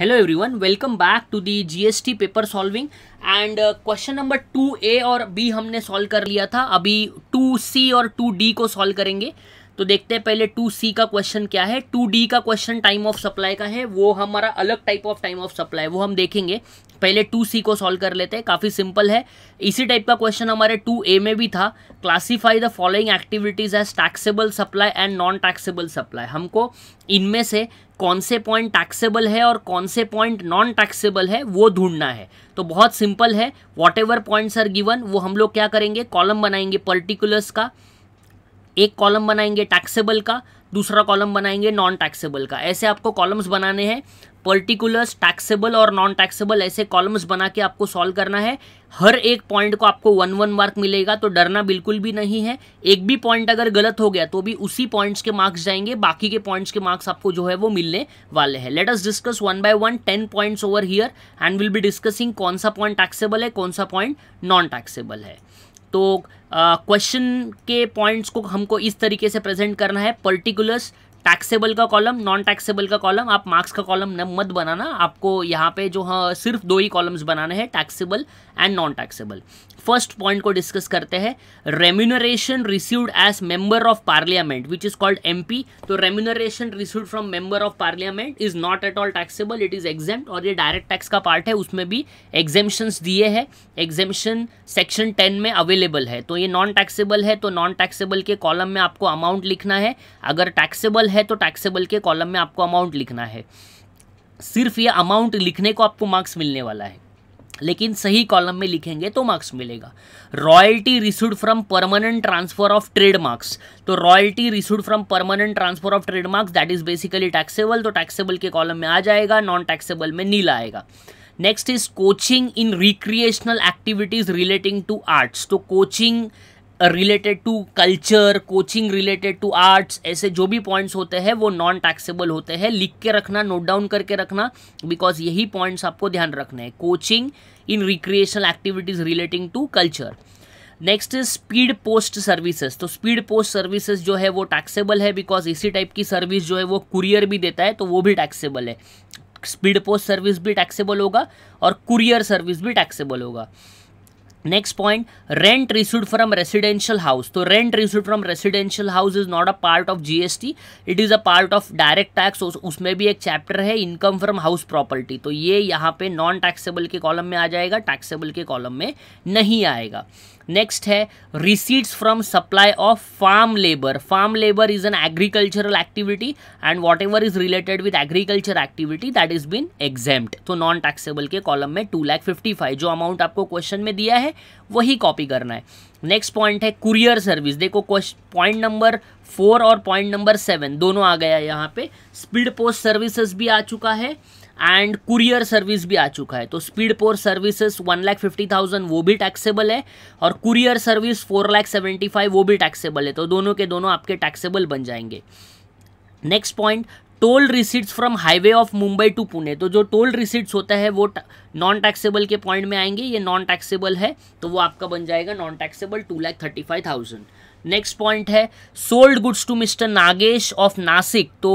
hello everyone welcome back to the GST paper solving and question number two A और B हमने solve कर लिया था अभी टू सी और टू डी को सॉल्व करेंगे तो देखते हैं पहले टू सी का क्वेश्चन क्या है टू डी का क्वेश्चन टाइम ऑफ सप्लाई का है वो हमारा अलग type of time of supply वो हम देखेंगे पहले टू सी को सॉल्व कर लेते हैं काफ़ी सिंपल है इसी टाइप का क्वेश्चन हमारे टू ए में भी था classify the following activities as taxable supply and non taxable supply हमको इनमें से कौन से पॉइंट टैक्सेबल है और कौन से पॉइंट नॉन टैक्सेबल है वो ढूंढना है तो बहुत सिंपल है whatever points are given वो हम लोग क्या करेंगे कॉलम बनाएंगे पर्टिकुलर्स का एक कॉलम बनाएंगे टैक्सेबल का दूसरा कॉलम बनाएंगे नॉन टैक्सेबल का ऐसे आपको कॉलम्स बनाने हैं पर्टिकुलर्स टैक्सेबल और नॉन टैक्सेबल ऐसे कॉलम्स बना के आपको सॉल्व करना है हर एक पॉइंट को आपको वन वन मार्क मिलेगा तो डरना बिल्कुल भी नहीं है एक भी पॉइंट अगर गलत हो गया तो भी उसी पॉइंट्स के मार्क्स जाएंगे बाकी के पॉइंट्स के मार्क्स आपको जो है वो मिलने वाले हैं let us discuss one by one ten points over here and will be discussing कौन सा पॉइंट टैक्सेबल है कौन सा पॉइंट नॉन टैक्सेबल है तो क्वेश्चन के पॉइंट्स को हमको इस तरीके से प्रेजेंट करना है पर्टिकुलर्स टैक्सेबल का कॉलम नॉन टैक्सेबल का कॉलम आप मार्क्स का कॉलम मत बनाना आपको यहाँ पे जो हाँ सिर्फ दो ही कॉलम्स बनाने हैं taxable and non taxable first point को डिस्कस करते हैं remuneration received as member of parliament which is called M तो remuneration received from member of parliament is not at all taxable it is exempt और ये direct tax का part है उसमें भी एग्जेम्शन दिए हैं एग्जेम्शन सेक्शन टेन में अवेलेबल है तो ये नॉन टैक्सेबल है तो नॉन टैक्सेबल के कॉलम में आपको अमाउंट लिखना है अगर टैक्सेबल है है तो टैक्सेबल के कॉलम में आपको अमाउंट लिखना है सिर्फ ये अमाउंट लिखने को आपको मार्क्स मिलने वाला है लेकिन सही कॉलम में लिखेंगे तो मार्क्स मिलेगा royalty received from permanent transfer of trade marks तो royalty received from permanent transfer of trade marks that is basically taxable तो टैक्सेबल के कॉलम में आ जाएगा नॉन टैक्सेबल में नील आएगा next is coaching in recreational activities relating to arts तो coaching related to culture coaching related to arts ऐसे जो भी पॉइंट्स होते हैं वो नॉन टैक्सेबल होते हैं लिख के रखना नोट डाउन करके रखना बिकॉज यही पॉइंट्स आपको ध्यान रखना है coaching in recreational activities relating to culture next is speed post services तो स्पीड पोस्ट सर्विसेज जो है वो टैक्सेबल है बिकॉज इसी टाइप की सर्विस जो है वो कुरियर भी देता है तो वो भी टैक्सेबल है स्पीड पोस्ट सर्विस भी टैक्सेबल होगा और कुरियर सर्विस भी टैक्सेबल होगा next point rent receive from residential house तो rent receive from residential house is not a part of GST it is a part of direct tax उसमें भी एक chapter है इनकम फ्रॉम हाउस प्रॉपर्टी तो ये यहाँ पे नॉन टैक्सेबल के कॉलम में आ जाएगा टैक्सेबल के कॉलम में नहीं आएगा नेक्स्ट है receipts from supply of farm labour farm labour is an agricultural activity and whatever is related with agriculture activity that is been exempted तो नॉन टैक्सेबल के कॉलम में टू लैख फिफ्टी फाइव जो amount आपको question में दिया है वही copy करना है नेक्स्ट पॉइंट है कुरियर सर्विस देखो पॉइंट नंबर फोर और पॉइंट नंबर सेवन दोनों आ गया यहाँ पे स्पीड पोस्ट सर्विसेज भी आ चुका है एंड कुरियर सर्विस भी आ चुका है तो स्पीड पोर services one lakh fifty thousand वो भी टैक्सेबल है और courier service four lakh seventy five वो भी टैक्सेबल है तो दोनों के दोनों आपके टैक्सेबल बन जाएंगे next point toll receipts from highway of Mumbai to Pune तो जो टोल रिसिट्स होता है वो नॉन टैक्सेबल के पॉइंट में आएंगे ये नॉन टैक्सेबल है तो वो आपका बन जाएगा non taxable two lakh thirty five thousand next point है sold goods to mister Nagesh of Nashik तो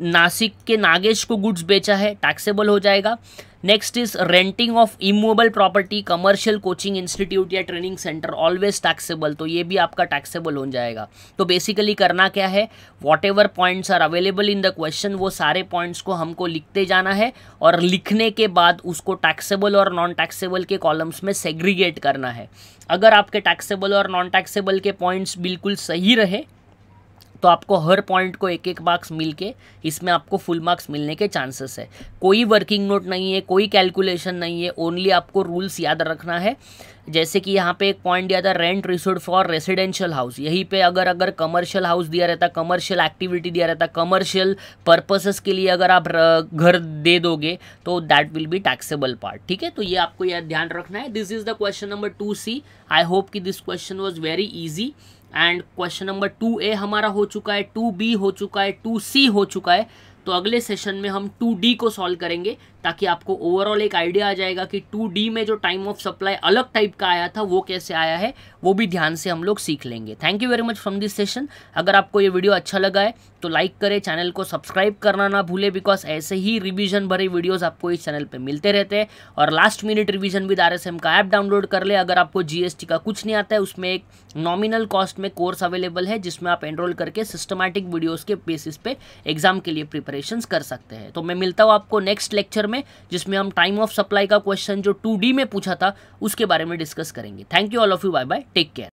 नासिक के नागेश को गुड्स बेचा है टैक्सेबल हो जाएगा next is renting of immovable property commercial coaching institute या ट्रेनिंग सेंटर ऑलवेज टैक्सेबल तो ये भी आपका टैक्सेबल हो जाएगा तो बेसिकली करना क्या है whatever points are available in the question वो सारे पॉइंट्स को हमको लिखते जाना है और लिखने के बाद उसको टैक्सेबल और नॉन टैक्सेबल के कॉलम्स में सेग्रीगेट करना है अगर आपके टैक्सेबल और नॉन टैक्सेबल के पॉइंट्स बिल्कुल सही रहे तो आपको हर पॉइंट को एक एक मार्क्स मिल के इसमें आपको फुल मार्क्स मिलने के चांसेस है कोई वर्किंग नोट नहीं है कोई कैलकुलेशन नहीं है ओनली आपको रूल्स याद रखना है जैसे कि यहाँ पे एक पॉइंट दिया था rent received for residential house यहीं पे अगर अगर कमर्शियल हाउस दिया रहता कमर्शियल एक्टिविटी दिया रहता कमर्शियल पर्पसेस के लिए अगर आप घर दे दोगे तो that will be taxable part ठीक है तो ये आपको यह ध्यान रखना है this is the question number two C I hope कि this question was very easy and question number two A हमारा हो चुका है टू बी हो चुका है टू सी हो चुका है तो अगले सेशन में हम टू डी को सॉल्व करेंगे ताकि आपको ओवरऑल एक आइडिया आ जाएगा कि टू डी में जो टाइम ऑफ सप्लाई अलग टाइप का आया था वो कैसे आया है वो भी ध्यान से हम लोग सीख लेंगे thank you very much from this session अगर आपको ये वीडियो अच्छा लगा है तो लाइक करें चैनल को सब्सक्राइब करना ना भूले बिकॉज ऐसे ही रिविजन भरे वीडियोज़ आपको इस चैनल पर मिलते रहते हैं और last minute revision with R का ऐप डाउनलोड कर ले अगर आपको जीएसटी का कुछ नहीं आता है उसमें एक नॉमिनल कॉस्ट में कोर्स अवेलेबल है जिसमें आप एनरोल करके सिस्टमैटिक वीडियोज़ के बेसिस पे एग्जाम के लिए प्रिपरेशन कर सकते हैं तो मैं मिलता हूँ आपको नेक्स्ट लेक्चर में में जिसमें हम टाइम ऑफ सप्लाई का क्वेश्चन जो टू में पूछा था उसके बारे में डिस्कस करेंगे thank you all of you bye bye take care